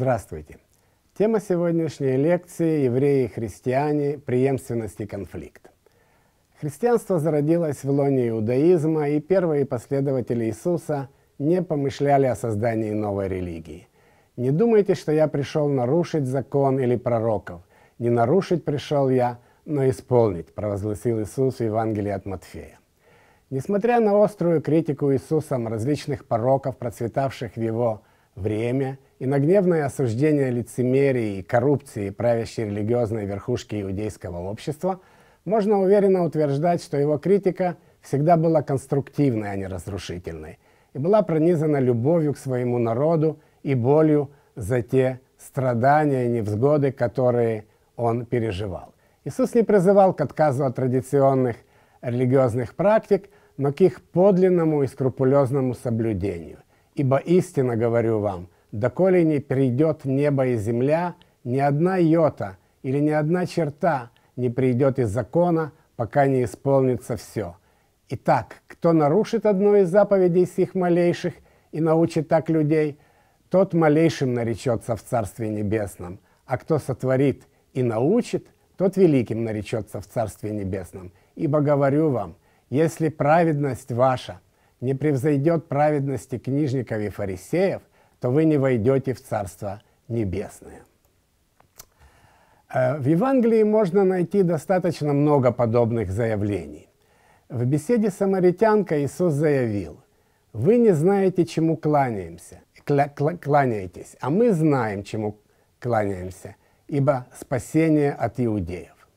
Здравствуйте! Тема сегодняшней лекции «Евреи и христиане. Преемственность и конфликт». Христианство зародилось в лоне иудаизма, и первые последователи Иисуса не помышляли о создании новой религии. Не думайте, что я пришел нарушить закон или пророков. Не нарушить пришел я, но исполнить, провозгласил Иисус в Евангелии от Матфея. Несмотря на острую критику Иисусом различных пороков, процветавших в его время и на гневное осуждение лицемерии и коррупции правящей религиозной верхушки иудейского общества, можно уверенно утверждать, что его критика всегда была конструктивной, а не разрушительной, и была пронизана любовью к своему народу и болью за те страдания и невзгоды, которые он переживал. Иисус не призывал к отказу от традиционных религиозных практик, но к их подлинному и скрупулезному соблюдению – Ибо истинно говорю вам, доколе не придет небо и земля, ни одна йота или ни одна черта не придет из закона, пока не исполнится все. Итак, кто нарушит одну из заповедей сих малейших и научит так людей, тот малейшим наречется в Царстве Небесном, а кто сотворит и научит, тот великим наречется в Царстве Небесном. Ибо говорю вам, если праведность ваша – не превзойдет праведности книжников и фарисеев, то вы не войдете в Царство Небесное. Э, в Евангелии можно найти достаточно много подобных заявлений. В беседе самаритянка Иисус заявил, «Вы не знаете, чему кланяемся, кля кла кланяетесь, а мы знаем, чему кланяемся, ибо спасение от иудеев».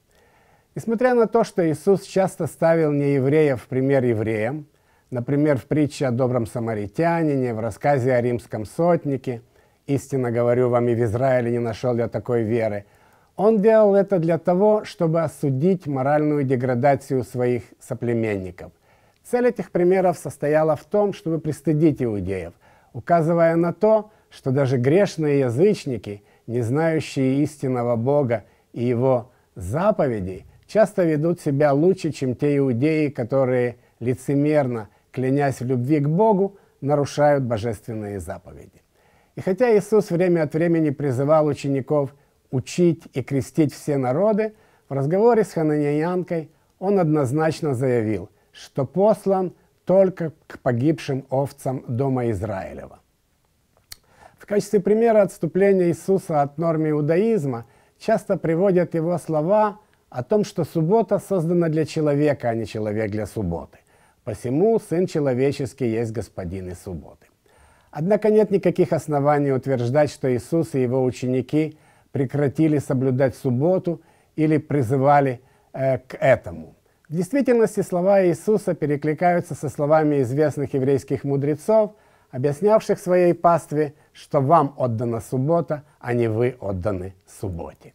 Несмотря на то, что Иисус часто ставил неевреев в пример евреям, Например, в притче о добром самаритянине, в рассказе о римском сотнике «Истинно говорю вам, и в Израиле не нашел я такой веры». Он делал это для того, чтобы осудить моральную деградацию своих соплеменников. Цель этих примеров состояла в том, чтобы пристыдить иудеев, указывая на то, что даже грешные язычники, не знающие истинного Бога и Его заповедей, часто ведут себя лучше, чем те иудеи, которые лицемерно клянясь в любви к Богу, нарушают божественные заповеди. И хотя Иисус время от времени призывал учеников учить и крестить все народы, в разговоре с Хананьянкой он однозначно заявил, что послан только к погибшим овцам дома Израилева. В качестве примера отступления Иисуса от норм иудаизма часто приводят его слова о том, что суббота создана для человека, а не человек для субботы. Посему Сын Человеческий есть Господин и субботы. Однако нет никаких оснований утверждать, что Иисус и его ученики прекратили соблюдать субботу или призывали э, к этому. В действительности слова Иисуса перекликаются со словами известных еврейских мудрецов, объяснявших своей пастве, что вам отдана суббота, а не вы отданы субботе.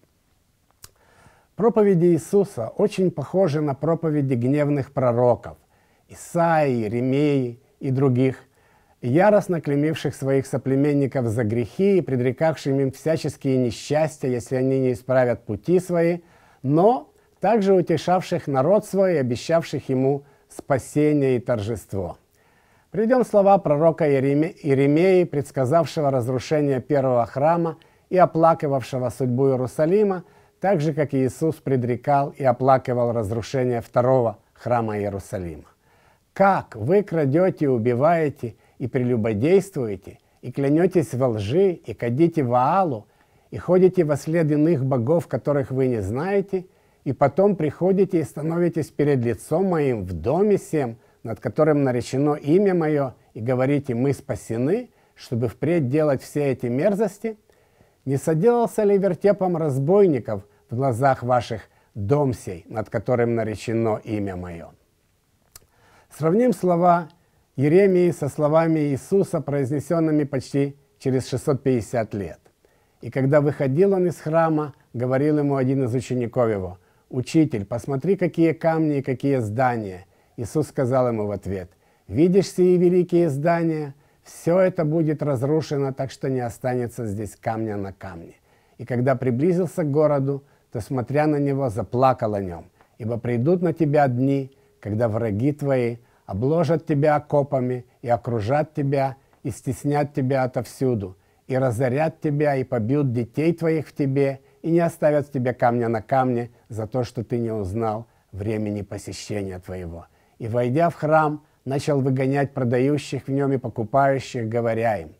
Проповеди Иисуса очень похожи на проповеди гневных пророков – Исаии, Ремеи и других, яростно клемивших своих соплеменников за грехи и предрекавшим им всяческие несчастья, если они не исправят пути свои, но также утешавших народ свой и обещавших ему спасение и торжество. Приведем слова пророка Иеремии, предсказавшего разрушение первого храма и оплакивавшего судьбу Иерусалима, так же, как Иисус предрекал и оплакивал разрушение второго храма Иерусалима. Как вы крадете, убиваете и прелюбодействуете, и клянетесь во лжи, и кадите Ваалу, и ходите во след иных богов, которых вы не знаете, и потом приходите и становитесь перед лицом моим в доме всем, над которым наречено имя мое, и говорите, мы спасены, чтобы впредь делать все эти мерзости? Не соделался ли вертепом разбойников в глазах ваших дом сей, над которым наречено имя мое?» Сравним слова Еремии со словами Иисуса, произнесенными почти через 650 лет. «И когда выходил он из храма, говорил ему один из учеников его, «Учитель, посмотри, какие камни и какие здания». Иисус сказал ему в ответ, «Видишь сие великие здания? Все это будет разрушено, так что не останется здесь камня на камне». И когда приблизился к городу, то, смотря на него, заплакал о нем, ибо придут на тебя дни, когда враги твои обложат тебя окопами и окружат тебя, и стеснят тебя отовсюду, и разорят тебя, и побьют детей твоих в тебе, и не оставят в тебе камня на камне за то, что ты не узнал времени посещения твоего. И, войдя в храм, начал выгонять продающих в нем и покупающих, говоря им,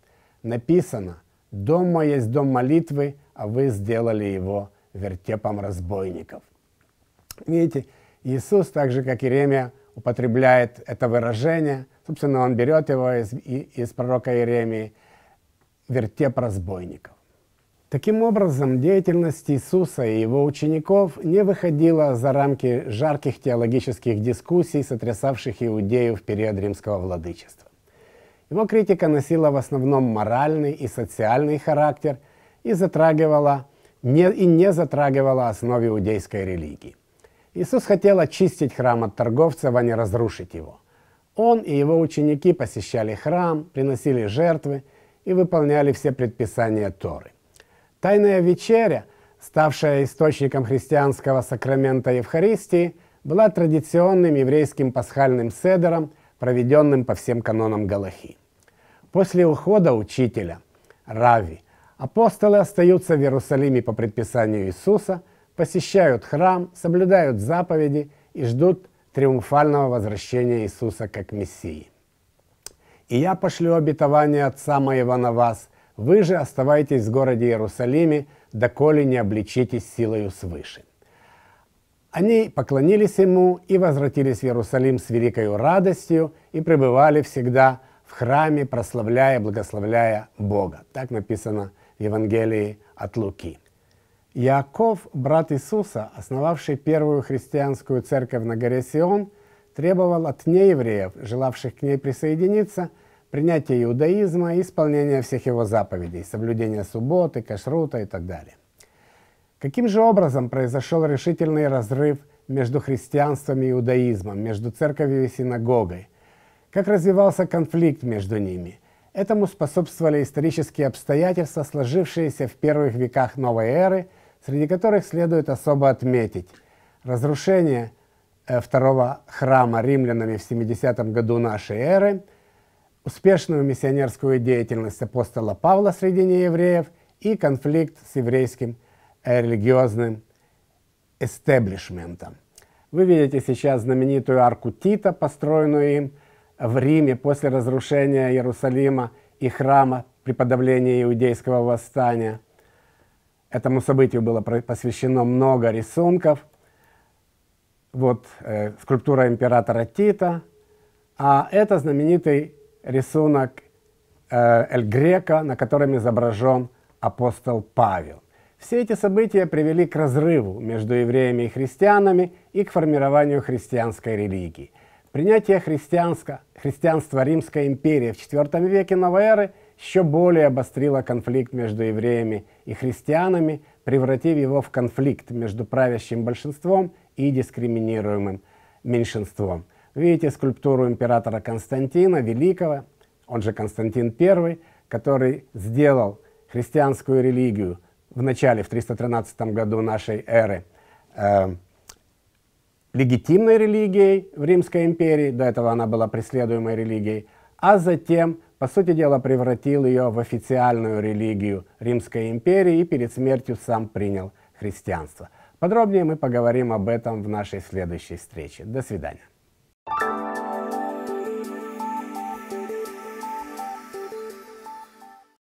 написано, «Дом мой есть дом молитвы, а вы сделали его вертепом разбойников». Видите, Иисус, так же как Иеремия, употребляет это выражение. Собственно, он берет его из, из пророка Иеремии «вертеп разбойников». Таким образом, деятельность Иисуса и его учеников не выходила за рамки жарких теологических дискуссий, сотрясавших иудею в период римского владычества. Его критика носила в основном моральный и социальный характер и затрагивала не, и не затрагивала основы иудейской религии. Иисус хотел очистить храм от торговцев, а не разрушить его. Он и его ученики посещали храм, приносили жертвы и выполняли все предписания Торы. Тайная вечеря, ставшая источником христианского сакрамента Евхаристии, была традиционным еврейским пасхальным седером, проведенным по всем канонам Галахи. После ухода учителя, Рави, апостолы остаются в Иерусалиме по предписанию Иисуса – посещают храм, соблюдают заповеди и ждут триумфального возвращения Иисуса как Мессии. «И я пошлю обетование Отца моего на вас, вы же оставайтесь в городе Иерусалиме, доколе не обличитесь силою свыше». Они поклонились Ему и возвратились в Иерусалим с великою радостью и пребывали всегда в храме, прославляя, благословляя Бога. Так написано в Евангелии от Луки. Иаков, брат Иисуса, основавший первую христианскую церковь на горе Сион, требовал от неевреев, желавших к ней присоединиться, принятия иудаизма и исполнения всех его заповедей, соблюдения субботы, кашрута и так далее. Каким же образом произошел решительный разрыв между христианством и иудаизмом, между церковью и синагогой? Как развивался конфликт между ними? Этому способствовали исторические обстоятельства, сложившиеся в первых веках новой эры – среди которых следует особо отметить разрушение э, второго храма римлянами в 70 году нашей эры, успешную миссионерскую деятельность апостола Павла среди неевреев и конфликт с еврейским э, религиозным эстеблишментом. Вы видите сейчас знаменитую арку Тита, построенную им в Риме после разрушения Иерусалима и храма при подавлении иудейского восстания – Этому событию было посвящено много рисунков. Вот э, скульптура императора Тита, а это знаменитый рисунок э, Эль Грека, на котором изображен апостол Павел. Все эти события привели к разрыву между евреями и христианами и к формированию христианской религии. Принятие христианства Римской империи в IV веке новой эры – еще более обострила конфликт между евреями и христианами, превратив его в конфликт между правящим большинством и дискриминируемым меньшинством. Видите скульптуру императора Константина Великого, он же Константин I, который сделал христианскую религию в начале, в 313 году нашей эры, э, легитимной религией в Римской империи, до этого она была преследуемой религией, а затем – по сути дела превратил ее в официальную религию Римской империи и перед смертью сам принял христианство. Подробнее мы поговорим об этом в нашей следующей встрече. До свидания.